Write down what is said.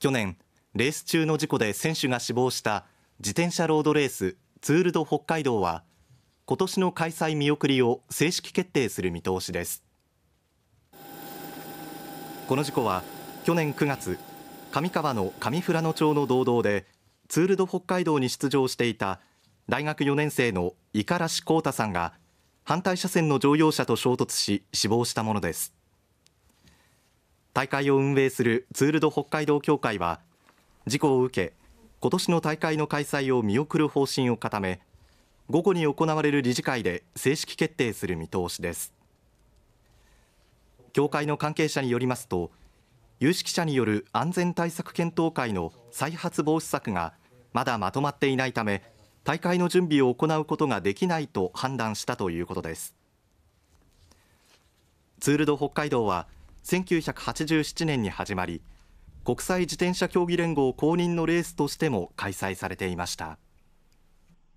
去年、レース中の事故で選手が死亡した自転車ロードレースツール・ド・北海道は今年の開催見送りを正式決定する見通しですこの事故は去年9月上川の上富良野町の道道でツール・ド・北海道に出場していた大学4年生の五十嵐浩太さんが反対車線の乗用車と衝突し死亡したものです大会を運営するツール・ド・北海道協会は事故を受け今年の大会の開催を見送る方針を固め午後に行われる理事会で正式決定する見通しです協会の関係者によりますと有識者による安全対策検討会の再発防止策がまだまとまっていないため大会の準備を行うことができないと判断したということですツール・ド・北海道は1987年に始まり国際自転車競技連合公認のレースとしても開催されていました。